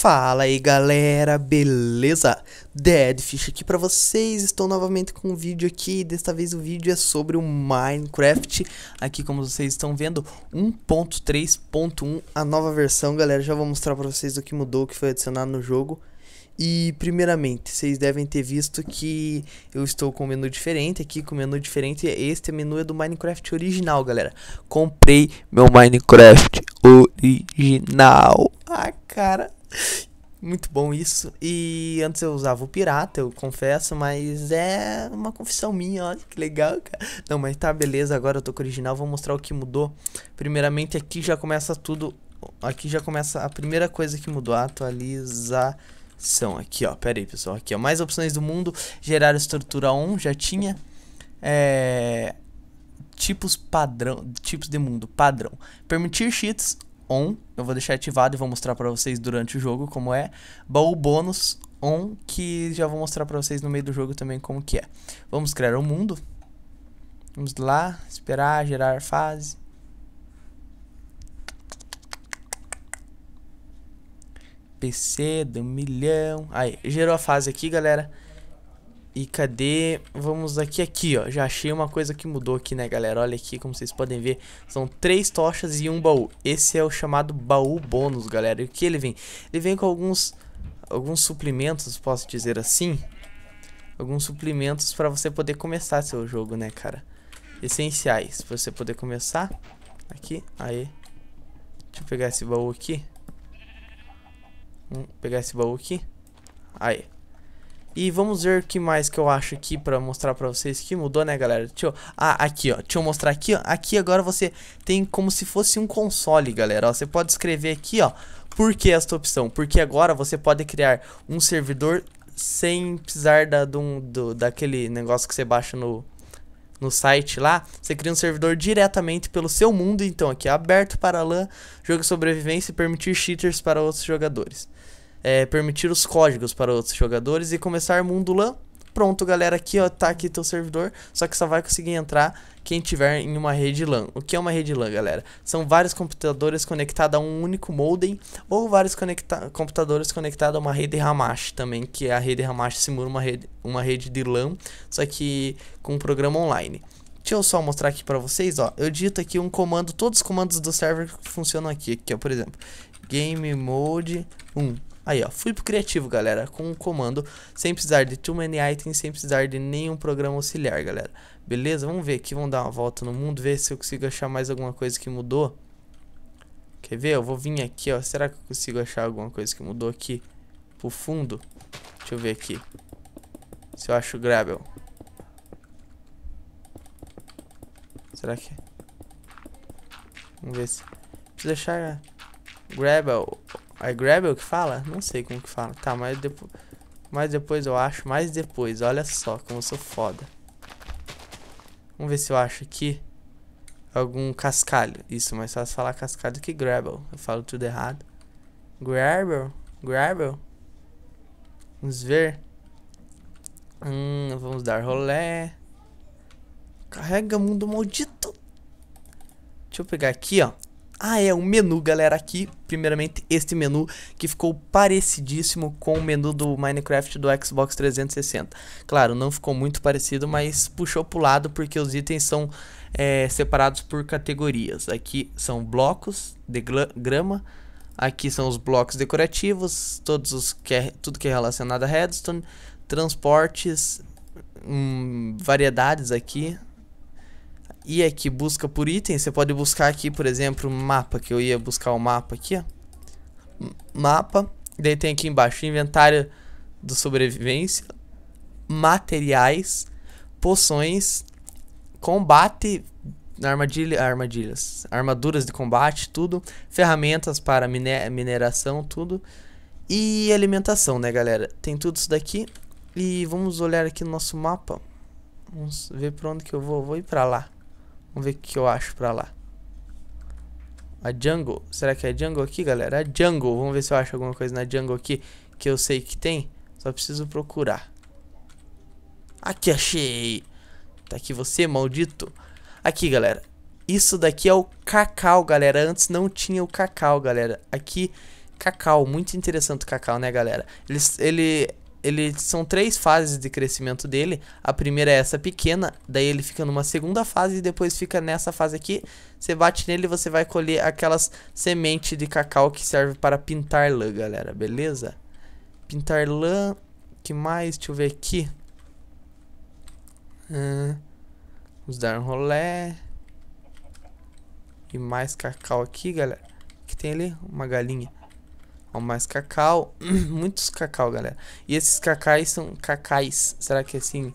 Fala aí galera, beleza? Deadfish aqui pra vocês, estou novamente com um vídeo aqui, desta vez o vídeo é sobre o Minecraft Aqui como vocês estão vendo, 1.3.1, a nova versão galera, já vou mostrar pra vocês o que mudou, o que foi adicionado no jogo e primeiramente, vocês devem ter visto que eu estou com um menu diferente aqui, com um menu diferente. Este é menu é do Minecraft original, galera. Comprei meu Minecraft original. Ai cara, muito bom isso. E antes eu usava o pirata, eu confesso, mas é uma confissão minha, olha que legal, cara. Não, mas tá, beleza, agora eu tô com o original, vou mostrar o que mudou. Primeiramente aqui já começa tudo, aqui já começa a primeira coisa que mudou, a atualização. Aqui, ó, pera aí, pessoal, aqui, ó, mais opções do mundo, gerar estrutura 1, já tinha, é... Tipos padrão, tipos de mundo, padrão. Permitir cheats on. Eu vou deixar ativado e vou mostrar para vocês durante o jogo como é. Baú bônus on, que já vou mostrar para vocês no meio do jogo também como que é. Vamos criar um mundo. Vamos lá, esperar, gerar fase. PC do milhão. Aí, gerou a fase aqui, galera. E cadê? Vamos aqui, aqui, ó. Já achei uma coisa que mudou aqui, né, galera? Olha aqui, como vocês podem ver, são três tochas e um baú. Esse é o chamado baú bônus, galera. E o que ele vem? Ele vem com alguns, alguns suplementos, posso dizer assim. Alguns suplementos pra você poder começar seu jogo, né, cara? Essenciais, pra você poder começar. Aqui, aí. Deixa eu pegar esse baú aqui. Vamos hum, pegar esse baú aqui. Aí. E vamos ver o que mais que eu acho aqui pra mostrar pra vocês que mudou, né, galera? Deixa eu... Ah, aqui, ó. Deixa eu mostrar aqui, ó. Aqui agora você tem como se fosse um console, galera, ó. Você pode escrever aqui, ó. Por que esta opção? Porque agora você pode criar um servidor sem precisar da, do, do, daquele negócio que você baixa no, no site lá, você cria um servidor diretamente pelo seu mundo, então aqui aberto para LAN, jogo de sobrevivência e permitir cheaters para outros jogadores é, permitir os códigos para outros jogadores e começar mundo LAN. Pronto, galera, aqui ó, tá aqui teu servidor, só que só vai conseguir entrar quem tiver em uma rede LAN. O que é uma rede LAN, galera? São vários computadores conectados a um único modem ou vários conecta computadores conectados a uma rede Hamash também, que é a rede Hamash simula uma rede, uma rede de LAN, só que com um programa online. Deixa eu só mostrar aqui para vocês, ó. Eu dito aqui um comando, todos os comandos do server funcionam aqui, aqui ó, por exemplo, game mode 1. Aí, ó, fui pro criativo, galera, com um comando, sem precisar de too many items, sem precisar de nenhum programa auxiliar, galera. Beleza? Vamos ver aqui, vamos dar uma volta no mundo, ver se eu consigo achar mais alguma coisa que mudou. Quer ver? Eu vou vir aqui, ó, será que eu consigo achar alguma coisa que mudou aqui pro fundo? Deixa eu ver aqui. Se eu acho o Gravel. Será que... É? Vamos ver se... Preciso achar... Gravel... I grab é o que fala? Não sei como que fala. Tá, mas depois... Mas depois eu acho. Mais depois. Olha só como eu sou foda. Vamos ver se eu acho aqui algum cascalho. Isso, mas se falar cascalho que gravel. Eu falo tudo errado. Gravel? Gravel? Vamos ver. Hum, vamos dar rolé. Carrega, mundo maldito. Deixa eu pegar aqui, ó. Ah, é um menu, galera, aqui, primeiramente este menu que ficou parecidíssimo com o menu do Minecraft do Xbox 360. Claro, não ficou muito parecido, mas puxou pro lado porque os itens são é, separados por categorias. Aqui são blocos de grama, aqui são os blocos decorativos, todos os que é, tudo que é relacionado a redstone, transportes, hum, variedades aqui, e aqui busca por item, você pode buscar aqui, por exemplo, mapa, que eu ia buscar o um mapa aqui, ó. Mapa, daí tem aqui embaixo, inventário do sobrevivência, materiais, poções, combate, armadilha, armadilhas, armaduras de combate, tudo, ferramentas para mine mineração, tudo, e alimentação, né, galera? Tem tudo isso daqui, e vamos olhar aqui no nosso mapa. Vamos ver pra onde que eu vou. Vou ir pra lá. Vamos ver o que eu acho pra lá. A jungle. Será que é jungle aqui, galera? A jungle. Vamos ver se eu acho alguma coisa na jungle aqui que eu sei que tem. Só preciso procurar. Aqui, achei. Tá aqui você, maldito. Aqui, galera. Isso daqui é o cacau, galera. Antes não tinha o cacau, galera. Aqui, cacau. Muito interessante o cacau, né, galera? Ele, ele ele são três fases de crescimento dele. A primeira é essa pequena, daí ele fica numa segunda fase e depois fica nessa fase aqui. Você bate nele e você vai colher aquelas sementes de cacau que serve para pintar lã, galera, beleza? Pintar lã, que mais? Deixa eu ver aqui. Hum, vamos dar um rolé. E mais cacau aqui, galera. que tem ali? Uma galinha mais cacau. Muitos cacau, galera. E esses cacais são cacais. Será que é assim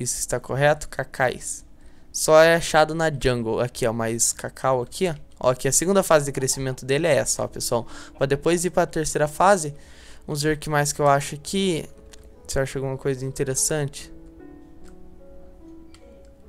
isso está correto? Cacais. Só é achado na jungle. Aqui, ó, mais cacau aqui, ó. Ó, aqui a segunda fase de crescimento dele é essa, ó, pessoal. Pra depois ir pra terceira fase, vamos ver o que mais que eu acho aqui. Se eu acho alguma coisa interessante.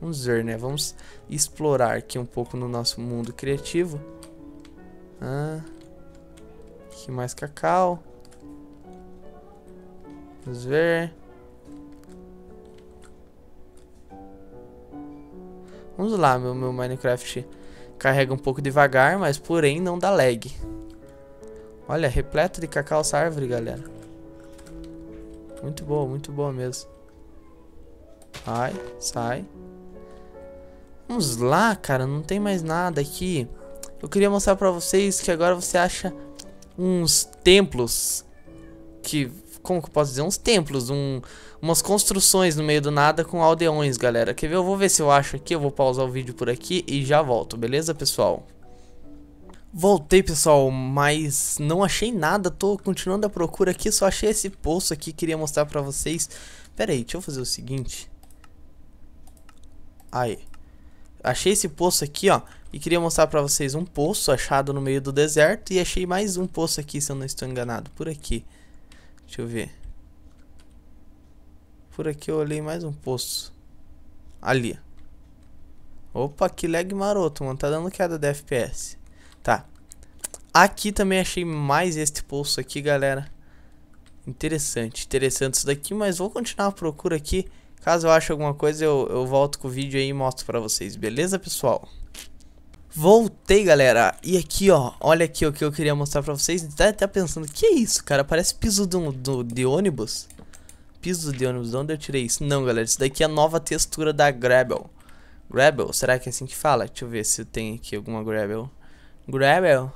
Vamos ver, né? Vamos explorar aqui um pouco no nosso mundo criativo. Ah... Aqui mais cacau. Vamos ver. Vamos lá, meu, meu Minecraft carrega um pouco devagar, mas porém não dá lag. Olha, repleto de cacau essa árvore, galera. Muito boa, muito boa mesmo. Ai, sai. Vamos lá, cara, não tem mais nada aqui. Eu queria mostrar pra vocês que agora você acha uns templos que como que eu posso dizer, uns templos, um, umas construções no meio do nada com aldeões, galera. Quer ver? Eu vou ver se eu acho aqui, eu vou pausar o vídeo por aqui e já volto, beleza, pessoal? Voltei, pessoal, mas não achei nada, tô continuando a procura aqui, só achei esse poço aqui, queria mostrar pra vocês. Pera aí, deixa eu fazer o seguinte. Aí. Achei esse poço aqui, ó. E queria mostrar para vocês um poço achado no meio do deserto. E achei mais um poço aqui, se eu não estou enganado. Por aqui. Deixa eu ver. Por aqui eu olhei mais um poço. Ali. Opa, que lag maroto, mano. Tá dando queda de FPS. Tá. Aqui também achei mais este poço aqui, galera. Interessante, interessante isso daqui, mas vou continuar a procura aqui. Caso eu ache alguma coisa, eu, eu volto com o vídeo aí e mostro pra vocês, beleza, pessoal? Voltei, galera. E aqui, ó, olha aqui o que eu queria mostrar pra vocês. Tá, até pensando, que é isso, cara? Parece piso do, do, de ônibus. Piso de ônibus, de onde eu tirei isso? Não, galera, isso daqui é a nova textura da Gravel. Gravel, será que é assim que fala? Deixa eu ver se tem aqui alguma Gravel. Gravel?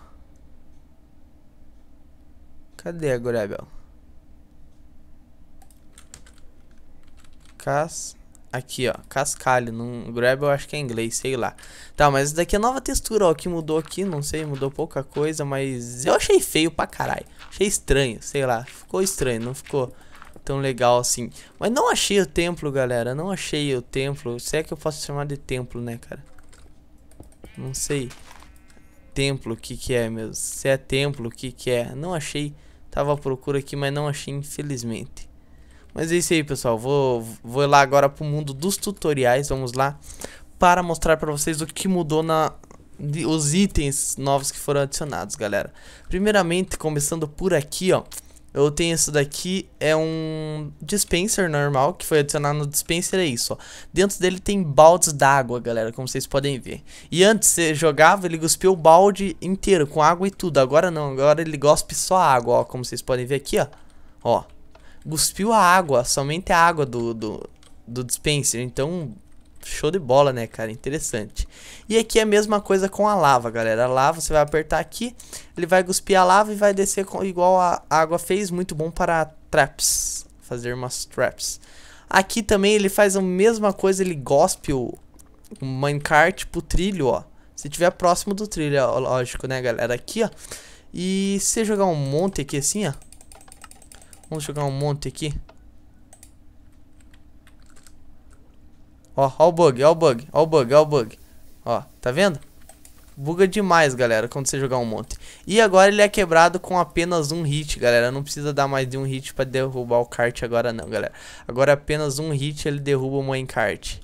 Cadê a Gravel? Cas... Aqui, ó, cascalho, num grab eu acho que é inglês, sei lá. Tá, mas daqui é nova textura, ó, que mudou aqui, não sei, mudou pouca coisa, mas eu achei feio pra caralho. Achei estranho, sei lá, ficou estranho, não ficou tão legal assim. Mas não achei o templo, galera, não achei o templo. Se é que eu posso chamar de templo, né, cara? Não sei. Templo, o que que é, meu? Se é templo, o que que é? Não achei, tava à procura aqui, mas não achei, infelizmente. Mas é isso aí, pessoal. Vou, vou lá agora pro mundo dos tutoriais. Vamos lá. Para mostrar pra vocês o que mudou na... Os itens novos que foram adicionados, galera. Primeiramente, começando por aqui, ó. Eu tenho isso daqui, é um dispenser normal, que foi adicionado no dispenser, é isso, ó. Dentro dele tem baldes d'água, galera, como vocês podem ver. E antes, você jogava, ele cuspiu o balde inteiro, com água e tudo. Agora não, agora ele gospe só água, ó, como vocês podem ver aqui, ó. Ó, cuspiu a água, somente a água do, do, do dispenser. Então, show de bola, né, cara? Interessante. E aqui é a mesma coisa com a lava, galera. A lava, você vai apertar aqui, ele vai cuspir a lava e vai descer com, igual a água fez. Muito bom para traps, fazer umas traps. Aqui também ele faz a mesma coisa, ele gospe o, o minecart pro trilho, ó. Se tiver próximo do trilho, ó, é lógico, né, galera? Aqui, ó. E se jogar um monte aqui assim, ó. Vamos jogar um monte aqui. Ó, ó o bug, ó o bug, ó o bug, ó o bug. Ó, tá vendo? Buga demais, galera, quando você jogar um monte. E agora ele é quebrado com apenas um hit, galera. Não precisa dar mais de um hit pra derrubar o kart agora não, galera. Agora apenas um hit ele derruba o main kart.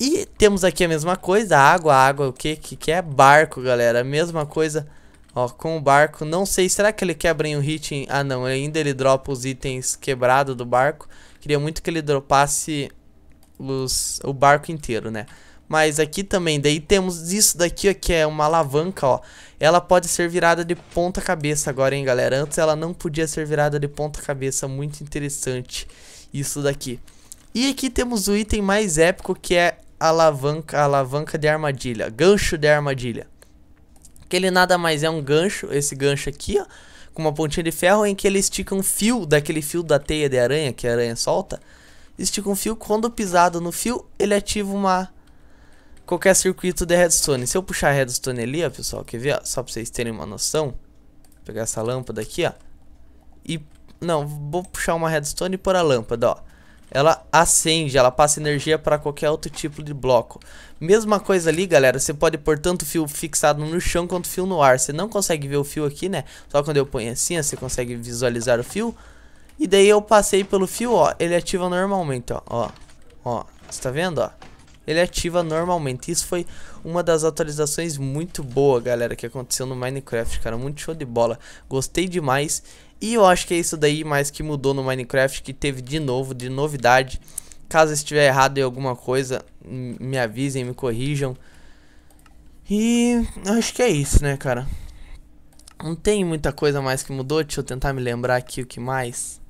E temos aqui a mesma coisa, água, água, o que que é? Barco, galera. A mesma coisa... Ó, com o barco, não sei, será que ele quebra em um hit? Ah não, ainda ele dropa os itens quebrados do barco. Queria muito que ele dropasse os, o barco inteiro, né? Mas aqui também, daí temos isso daqui, ó, que é uma alavanca, ó. Ela pode ser virada de ponta cabeça agora, hein, galera? Antes ela não podia ser virada de ponta cabeça, muito interessante isso daqui. E aqui temos o item mais épico, que é alavanca, alavanca de armadilha, gancho de armadilha. Que ele nada mais é um gancho, esse gancho aqui, ó, com uma pontinha de ferro em que ele estica um fio daquele fio da teia de aranha que a aranha solta. Estica um fio, quando pisado no fio, ele ativa uma qualquer circuito de redstone. Se eu puxar a redstone ali, ó, pessoal, quer ver? Ó, só pra vocês terem uma noção. Vou pegar essa lâmpada aqui, ó. E não, vou puxar uma redstone e pôr a lâmpada, ó ela acende, ela passa energia para qualquer outro tipo de bloco. Mesma coisa ali, galera, você pode pôr tanto fio fixado no chão quanto fio no ar. Você não consegue ver o fio aqui, né? Só quando eu ponho assim, você consegue visualizar o fio. E daí eu passei pelo fio, ó, ele ativa normalmente, ó, ó, ó, você tá vendo, ó? Ele ativa normalmente, isso foi uma das atualizações muito boa, galera, que aconteceu no Minecraft, cara, muito show de bola, gostei demais e eu acho que é isso daí mais que mudou no Minecraft, que teve de novo, de novidade. Caso estiver errado em alguma coisa, me avisem, me corrijam. E acho que é isso, né, cara? Não tem muita coisa mais que mudou. Deixa eu tentar me lembrar aqui o que mais.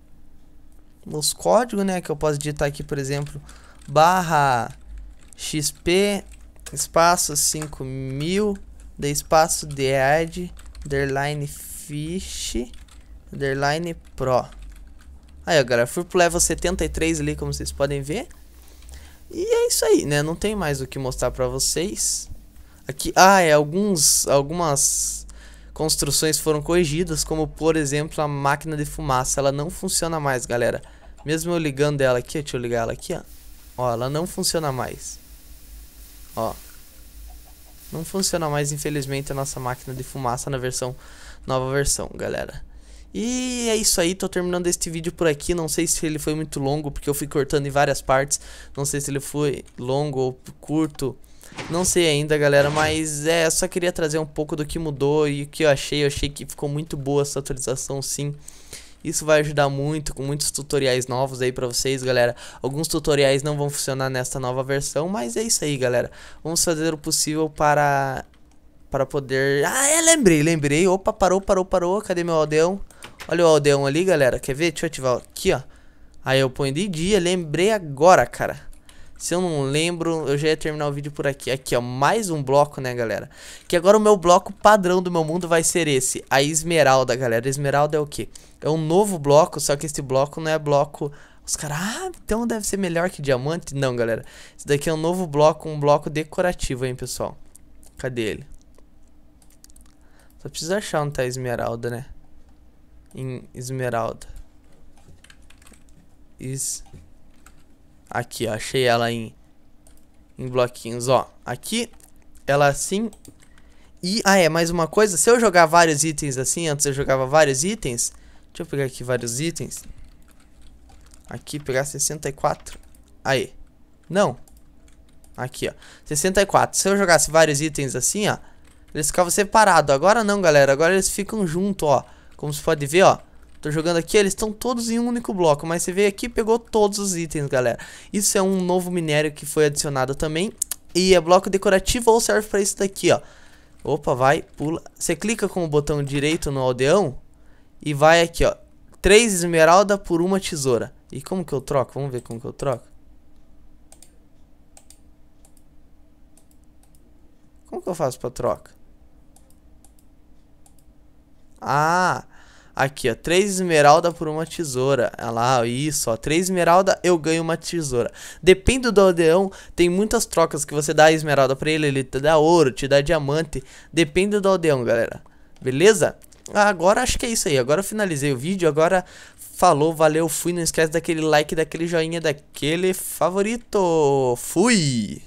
Os códigos, né, que eu posso digitar aqui, por exemplo, barra xp espaço 5000 de espaço de ad underline fish Underline Pro. Aí, galera, fui pro level 73 ali, como vocês podem ver. E é isso aí, né? Não tem mais o que mostrar pra vocês. Aqui, ah, é, alguns, algumas construções foram corrigidas, como, por exemplo, a máquina de fumaça. Ela não funciona mais, galera. Mesmo eu ligando ela aqui, deixa eu ligar ela aqui, ó. Ó, ela não funciona mais. Ó. Não funciona mais, infelizmente, a nossa máquina de fumaça na versão... Nova versão, galera. E é isso aí, tô terminando este vídeo por aqui. Não sei se ele foi muito longo, porque eu fui cortando em várias partes. Não sei se ele foi longo ou curto. Não sei ainda, galera, mas é, só queria trazer um pouco do que mudou e o que eu achei. Eu achei que ficou muito boa essa atualização, sim. Isso vai ajudar muito com muitos tutoriais novos aí pra vocês, galera. Alguns tutoriais não vão funcionar nesta nova versão, mas é isso aí, galera. Vamos fazer o possível para para poder... Ah, é, lembrei, lembrei. Opa, parou, parou, parou. Cadê meu aldeão? Olha o aldeão ali, galera. Quer ver? Deixa eu ativar aqui, ó. Aí eu ponho de dia. Lembrei agora, cara. Se eu não lembro, eu já ia terminar o vídeo por aqui. Aqui, ó, mais um bloco, né, galera? Que agora o meu bloco padrão do meu mundo vai ser esse, a esmeralda, galera. esmeralda é o quê? É um novo bloco, só que esse bloco não é bloco... Os caras, ah, então deve ser melhor que diamante? Não, galera. Esse daqui é um novo bloco, um bloco decorativo, hein, pessoal. Cadê ele? Só preciso achar onde tá a esmeralda, né? em esmeralda. Is... Aqui, ó, achei ela em, em bloquinhos, ó. Aqui, ela assim. E, ah é, mais uma coisa, se eu jogar vários itens assim, antes eu jogava vários itens. Deixa eu pegar aqui vários itens. Aqui, pegar 64. Aí. Não. Aqui, ó. 64. Se eu jogasse vários itens assim, ó, eles ficavam separados. Agora não, galera. Agora eles ficam junto, ó. Como você pode ver, ó. Tô jogando aqui, eles estão todos em um único bloco, mas você veio aqui e pegou todos os itens, galera. Isso é um novo minério que foi adicionado também. E é bloco decorativo ou serve pra isso daqui, ó. Opa, vai, pula. Você clica com o botão direito no aldeão e vai aqui, ó. Três esmeralda por uma tesoura. E como que eu troco? Vamos ver como que eu troco. Como que eu faço pra troca? Ah, aqui, ó. Três esmeralda por uma tesoura. Olha é lá, isso, ó. Três esmeralda, eu ganho uma tesoura. Depende do aldeão, tem muitas trocas que você dá esmeralda pra ele. Ele te dá ouro, te dá diamante. Depende do aldeão, galera. Beleza? Ah, agora acho que é isso aí. Agora eu finalizei o vídeo. Agora falou, valeu, fui. Não esquece daquele like, daquele joinha, daquele favorito. Fui!